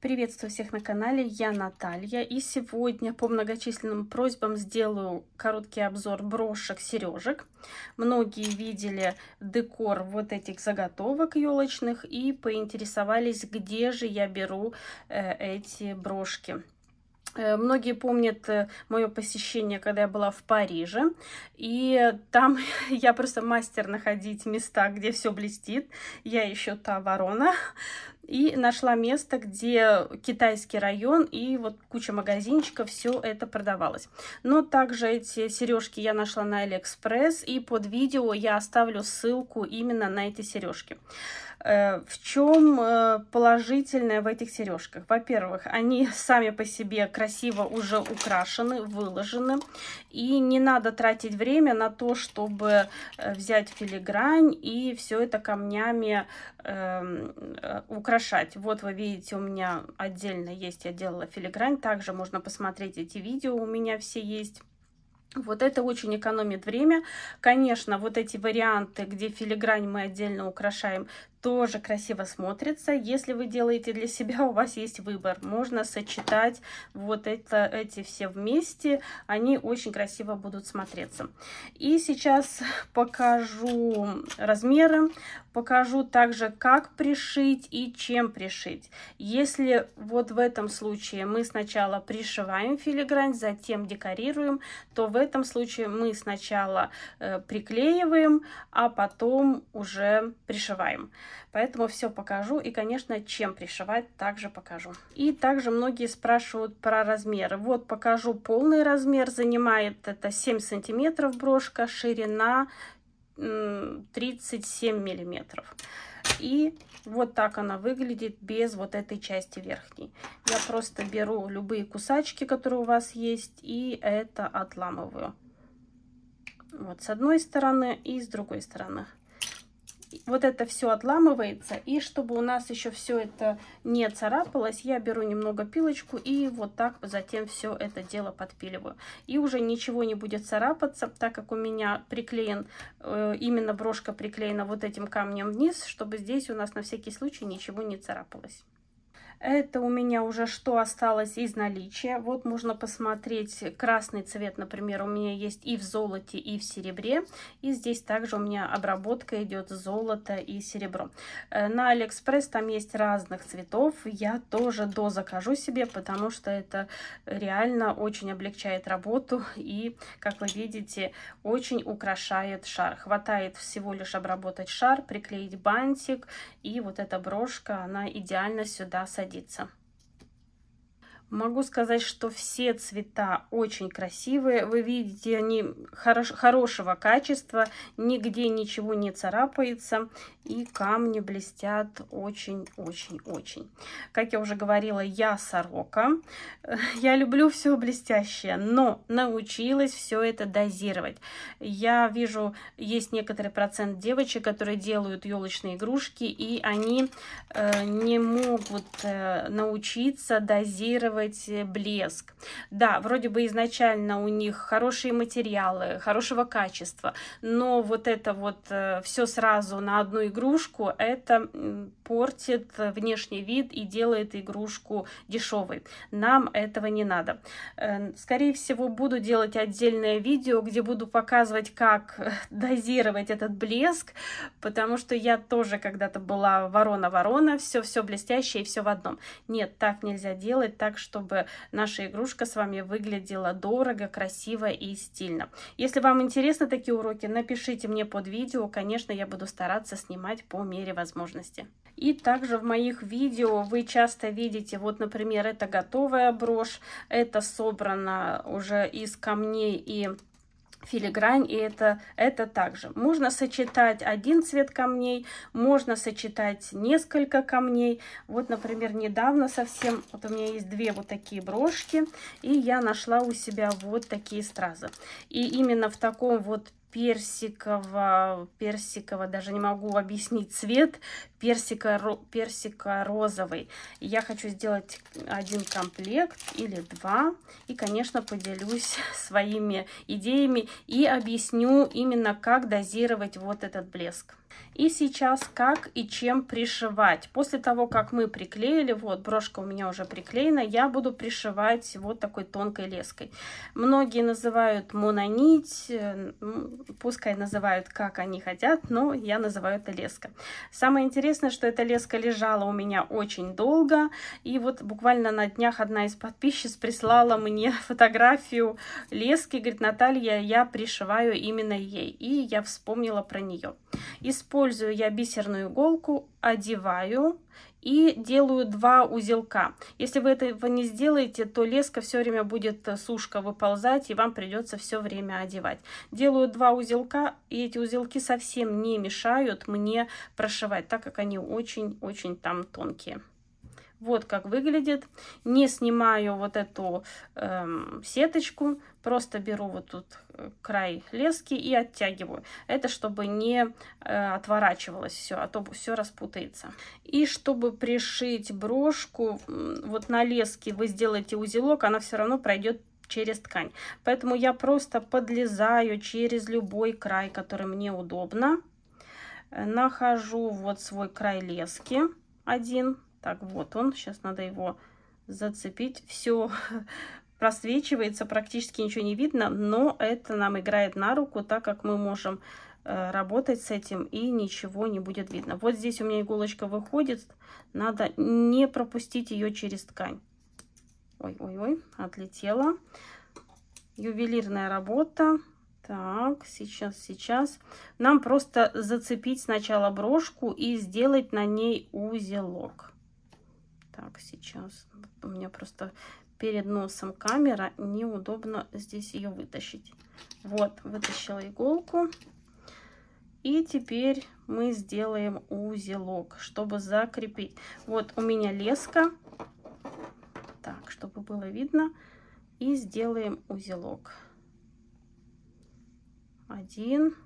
Приветствую всех на канале, я Наталья, и сегодня по многочисленным просьбам сделаю короткий обзор брошек, сережек. Многие видели декор вот этих заготовок елочных и поинтересовались, где же я беру э, эти брошки. Э, многие помнят э, мое посещение, когда я была в Париже, и там я просто мастер находить места, где все блестит. Я еще та ворона, и нашла место, где китайский район и вот куча магазинчиков, все это продавалось. Но также эти сережки я нашла на Алиэкспресс, и под видео я оставлю ссылку именно на эти сережки. Э, в чем э, положительное в этих сережках? Во-первых, они сами по себе красиво уже украшены, выложены. И не надо тратить время на то, чтобы э, взять филигрань и все это камнями эм, украшать украшать. Вот вы видите, у меня отдельно есть, я делала филигрань. Также можно посмотреть эти видео, у меня все есть. Вот это очень экономит время. Конечно, вот эти варианты, где филигрань мы отдельно украшаем, тоже красиво смотрится. Если вы делаете для себя, у вас есть выбор. Можно сочетать вот это, эти все вместе. Они очень красиво будут смотреться. И сейчас покажу размеры, покажу также, как пришить и чем пришить. Если вот в этом случае мы сначала пришиваем филигрань, затем декорируем, то в этом случае мы сначала э, приклеиваем, а потом уже пришиваем. Поэтому все покажу. И, конечно, чем пришивать, также покажу. И также многие спрашивают про размеры. Вот покажу полный размер. Занимает это 7 сантиметров брошка, ширина 37 миллиметров. И вот так она выглядит без вот этой части верхней. Я просто беру любые кусачки, которые у вас есть, и это отламываю. Вот с одной стороны и с другой стороны. Вот это все отламывается. И чтобы у нас еще все это не царапалось, я беру немного пилочку и вот так затем все это дело подпиливаю. И уже ничего не будет царапаться, так как у меня приклеен, э, именно брошка приклеена вот этим камнем вниз, чтобы здесь у нас на всякий случай ничего не царапалось. Это у меня уже что осталось из наличия. Вот можно посмотреть красный цвет, например, у меня есть и в золоте, и в серебре. И здесь также у меня обработка идет золото и серебро. Э, на Алиэкспресс там есть разных цветов. Я тоже дозакажу себе, потому что это реально очень облегчает работу и, как вы видите, очень украшает шар. Хватает всего лишь обработать шар, приклеить бантик и вот эта брошка, она идеально сюда садится пригодится. Могу сказать, что все цвета очень красивые. Вы видите, они хорош, хорошего качества, нигде ничего не царапается. И камни блестят очень-очень-очень. Как я уже говорила, я сорока. Я люблю все блестящее, но научилась все это дозировать. Я вижу, есть некоторый процент девочек, которые делают елочные игрушки, и они э, не могут э, научиться дозировать подчеркивать э, блеск. Да, вроде бы изначально у них хорошие материалы, хорошего качества, но вот это вот э, все сразу на одну игрушку, это портит внешний вид и делает игрушку дешевой. Нам этого не надо. Э, скорее всего, буду делать отдельное видео, где буду показывать, как дозировать этот блеск, потому что я тоже когда-то была ворона-ворона, все-все блестящее и все в одном. Нет, так нельзя делать, так что чтобы наша игрушка с вами выглядела дорого, красиво и стильно. Если вам интересны такие уроки, напишите мне под видео. Конечно, я буду стараться снимать по мере возможности. И также в моих видео вы часто видите, вот, например, это готовая брошь, это собрано уже из камней и филигрань, и это, это также. Можно сочетать один цвет камней, можно сочетать несколько камней. Вот, например, недавно совсем, вот у меня есть две вот такие брошки, и я нашла у себя вот такие стразы. И именно в таком вот персикового персикового даже не могу объяснить цвет, персика, персика розовый. Я хочу сделать один комплект или два. И, конечно, поделюсь своими идеями и объясню именно, как дозировать вот этот блеск. И сейчас как и чем пришивать. После того, как мы приклеили, вот брошка у меня уже приклеена, я буду пришивать вот такой тонкой леской. Многие называют мононить, пускай называют как они хотят, но я называю это леска. Самое интересное, интересно, что эта леска лежала у меня очень долго. И вот буквально на днях одна из подписчиц прислала мне фотографию лески. Говорит, Наталья, я пришиваю именно ей. И я вспомнила про нее. Использую я бисерную иголку, одеваю и делаю два узелка. Если вы этого не сделаете, то леска все время будет э, сушка выползать, и вам придется все время одевать. Делаю два узелка, и эти узелки совсем не мешают мне прошивать, так как они очень-очень там тонкие. Вот как выглядит. Не снимаю вот эту эм, сеточку, просто беру вот тут э, край лески и оттягиваю. Это чтобы не э, отворачивалось все, а то все распутается. И чтобы пришить брошку, вот на леске вы сделаете узелок, она все равно пройдет через ткань. Поэтому я просто подлезаю через любой край, который мне удобно. Э, нахожу вот свой край лески один так, вот он, сейчас надо его зацепить. Все просвечивается, практически ничего не видно, но это нам играет на руку, так как мы можем э, работать с этим и ничего не будет видно. Вот здесь у меня иголочка выходит, надо не пропустить ее через ткань. Ой-ой-ой, отлетела. Ювелирная работа. Так, сейчас, сейчас. Нам просто зацепить сначала брошку и сделать на ней узелок. Так, сейчас у меня просто перед носом камера, неудобно здесь ее вытащить. Вот, вытащила иголку. И теперь мы сделаем узелок, чтобы закрепить. Вот у меня леска. Так, чтобы было видно. И сделаем узелок. Один.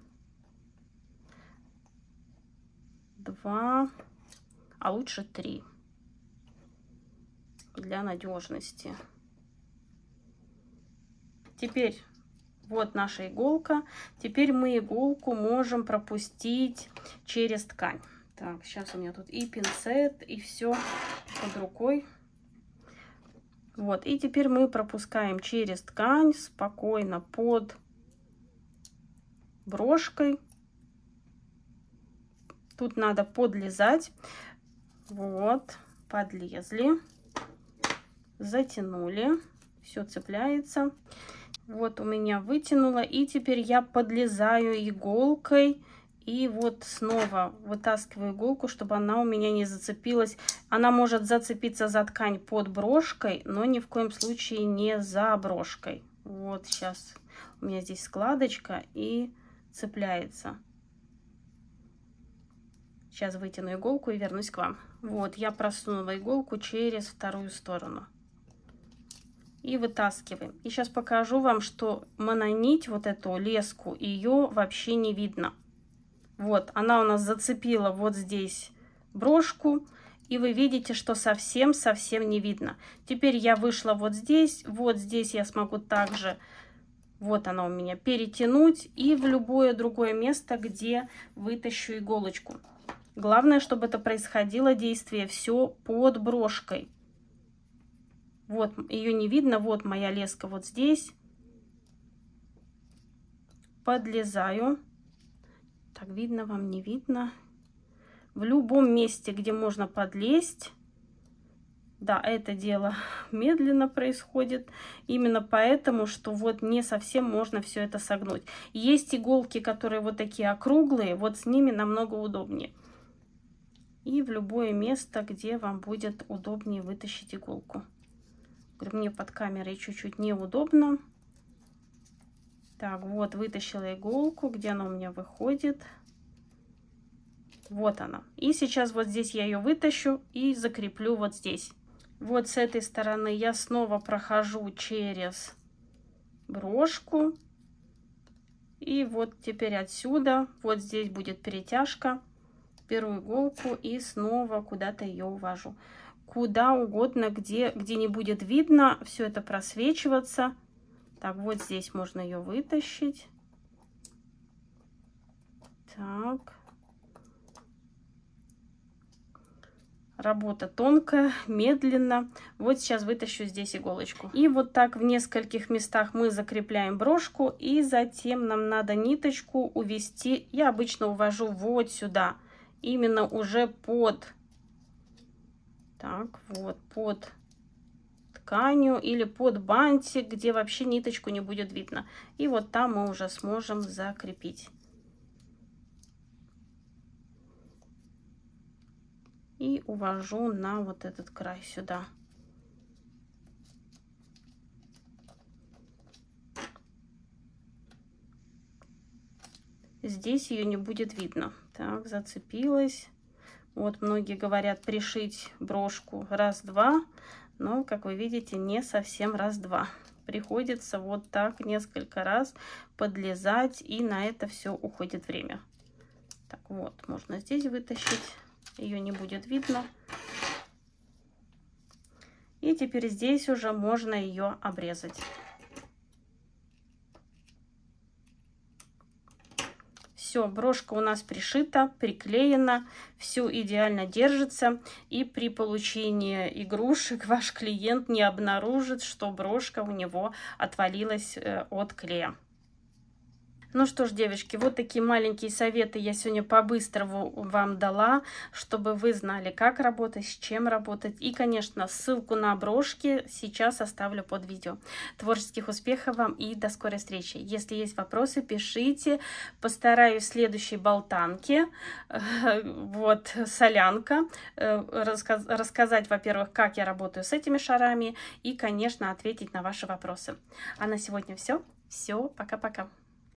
Два. А лучше три для надежности. Теперь вот наша иголка. Теперь мы иголку можем пропустить через ткань. Так, сейчас у меня тут и пинцет, и все под рукой. Вот, и теперь мы пропускаем через ткань спокойно под брошкой. Тут надо подлезать. Вот, подлезли затянули, все цепляется. Вот у меня вытянуло, и теперь я подлезаю иголкой, и вот снова вытаскиваю иголку, чтобы она у меня не зацепилась. Она может зацепиться за ткань под брошкой, но ни в коем случае не за брошкой. Вот сейчас у меня здесь складочка и цепляется. Сейчас вытяну иголку и вернусь к вам. Вот, я просунула иголку через вторую сторону и вытаскиваем. И сейчас покажу вам, что мононить, вот эту леску, ее вообще не видно. Вот, она у нас зацепила вот здесь брошку, и вы видите, что совсем-совсем не видно. Теперь я вышла вот здесь, вот здесь я смогу также, вот она у меня, перетянуть и в любое другое место, где вытащу иголочку. Главное, чтобы это происходило действие все под брошкой. Вот, ее не видно. Вот моя леска вот здесь. Подлезаю. Так, видно вам, не видно. В любом месте, где можно подлезть. Да, это дело медленно происходит. Именно поэтому, что вот не совсем можно все это согнуть. Есть иголки, которые вот такие округлые. Вот с ними намного удобнее. И в любое место, где вам будет удобнее вытащить иголку мне под камерой чуть-чуть неудобно. Так, вот, вытащила иголку, где она у меня выходит. Вот она. И сейчас вот здесь я ее вытащу и закреплю вот здесь. Вот с этой стороны я снова прохожу через брошку. И вот теперь отсюда, вот здесь будет перетяжка. Беру иголку и снова куда-то ее увожу куда угодно, где, где не будет видно, все это просвечиваться. Так, вот здесь можно ее вытащить. Так. Работа тонкая, медленно. Вот сейчас вытащу здесь иголочку. И вот так в нескольких местах мы закрепляем брошку. И затем нам надо ниточку увести. Я обычно увожу вот сюда. Именно уже под так, вот, под тканью или под бантик, где вообще ниточку не будет видно. И вот там мы уже сможем закрепить. И увожу на вот этот край сюда. Здесь ее не будет видно. Так, зацепилась. Вот многие говорят пришить брошку раз-два, но, как вы видите, не совсем раз-два. Приходится вот так несколько раз подлезать, и на это все уходит время. Так вот, можно здесь вытащить, ее не будет видно. И теперь здесь уже можно ее обрезать. Все, брошка у нас пришита, приклеена, все идеально держится. И при получении игрушек ваш клиент не обнаружит, что брошка у него отвалилась э, от клея. Ну что ж, девочки, вот такие маленькие советы я сегодня по-быстрому вам дала, чтобы вы знали, как работать, с чем работать. И, конечно, ссылку на брошки сейчас оставлю под видео. Творческих успехов вам и до скорой встречи. Если есть вопросы, пишите. Постараюсь в следующей болтанке, вот, солянка, э, рассказать, во-первых, как я работаю с этими шарами и, конечно, ответить на ваши вопросы. А на сегодня все. Все, пока-пока.